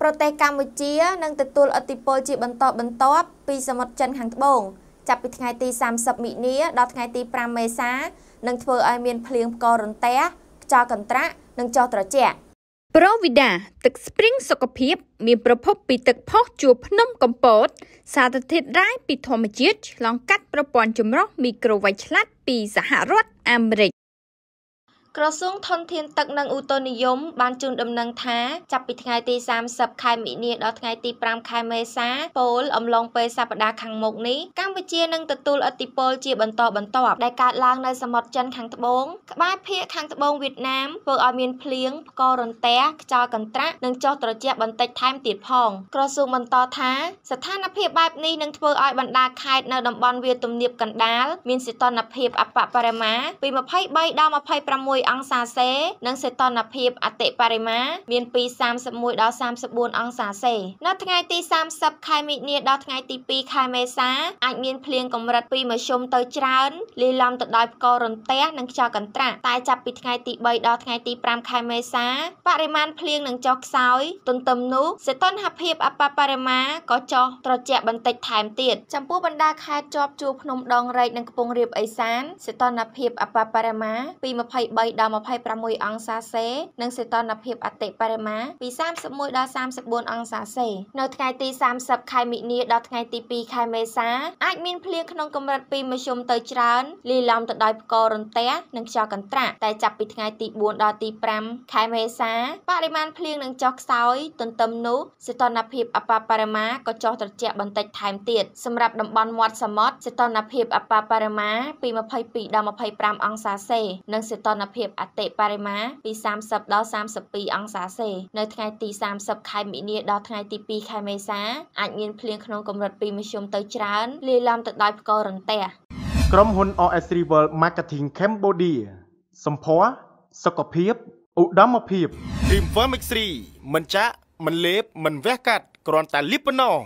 ប្រទេសកម្ពុជានឹងទទួលឥទ្ធិពលជាបន្តបន្ទាប់ពីសមុទ្រចិនខាងត្បូងចាប់ពីថ្ងៃទី30មិនិនាដល់ថ្ងៃទី5មេសានឹងធ្វើឲ្យមានភ្លៀងផ្គររន្ទះខ្យល់កន្ត្រាក់ និងចុះត្រជាក់ប្រូវីដាទឹកស្ព្រីងសុខភាព មានប្រភពពីទឹកផុសជួរភ្នំកំពតសារធាតុរ៉ែពីធម្មជាតិឆ្លងកាត់ប្រព័ន្ធចម្រោះមីក្រូវ៉ាច់ឆ្លាតពីសហរដ្ឋអាមេរិកក្រសួងធនធានទឹកនិងឧតុនិយមបានជូនដំណឹងថាចាប់ពីថ្ងៃទី30ខែមីនាដល់ថ្ងៃទី5ខែមេសាពលអំឡុងពេលសប្តាហ៍ខាងមុខនេះកម្ពុជានឹងទទួលឥទ្ធិពលជាបន្តបន្ទាប់ដែលកើតឡើងនៅសមុទ្រចិនខាងត្បូងក្បែរភាគខាងត្បូងវៀតណាមធ្វើឲ្យមានភ្លៀងផ្គររន្ទះខ្យល់កន្ត្រាក់និងចុះត្រជាក់បន្តិចថែមទៀតផង ក្រសួងបន្តថា ស្ថានភាពបែបនេះនឹងធ្វើឲ្យបណ្ដាខេត្តនៅតំបន់វាលទំនាបកណ្ដាលមានសីតុណ្ហភាពអបបរមាពី23ដល់26 1អង្សាសេ និងសីតុណ្ហភាពអតិបរិមា មានពី31ដល់34អង្សាសេនៅថ្ងៃទី30ខែមិនិលដល់ថ្ងៃទី2ខែមេសាអាចមានភ្លៀងកម្រិតពីមធ្យមទៅច្រើនលាយឡំទៅដោយផ្គររន្ទះនិងខ្យល់កន្ត្រាក់តែចាប់ពីថ្ងៃទី3ដល់ថ្ងៃទី5ខែមេសាបរិមាណភ្លៀងនឹងចុះខ្សោយទន្ទឹមនោះសីតុណ្ហភាពអបបរិមាក៏ចុះត្រជាក់បន្តិចថែមទៀតចំពោះបណ្ដាខេត្តជាប់ជួរភ្នំដងរែកនិងកំពង់រាបឦសានសីតុណ្ហភាពអបបរិមាពី23 3ដល់26អង្សាសេ និងសីតុណ្ហភាពអតិបរមាពី31ដល់34អង្សាសេ នៅថ្ងៃទី30ខែមិនិនាដល់ថ្ងៃទី2ខែមេសាអាចមានភ្លៀងក្នុង កម្រិតពីមធ្យមទៅច្រើនលីឡំទៅដោយផ្គររន្ទះនិងខ្យល់កន្ត្រាក់តែចាប់ពីថ្ងៃទី4ដល់ទី5ខែមេសា បរិមាណភ្លៀងនឹងចុះខ្សោយទន្ទឹមនោះសីតុណ្ហភាពអបបរមាក៏ចុះត្រជាក់បន្តិចថែមទៀតសម្រាប់តំបន់មាត់សមុទ្រសីតុណ្ហភាពអបបរមា ពី22ដល់25អង្សាសេនិងសីតុណ្ហភាពភាពអតិបរមាពី30ដល់32អង្សាសេនៅថ្ងៃទី30ខែមីនាដល់ថ្ងៃទី2ខែមេសាអាចមានភ្លៀងក្នុងកម្រិតពីមធ្យមទៅច្រើនលាយឡំទៅដោយផ្គររន្ទះក្រុមហ៊ុន OS Rival Marketing Cambodia សម្ផស្សសុខភាពឧត្តមភាព Dream Vermix 3មិនចាក់មិនលេបមិនវះកាត់គ្រាន់តែលីបប៉ុណ្ណោះ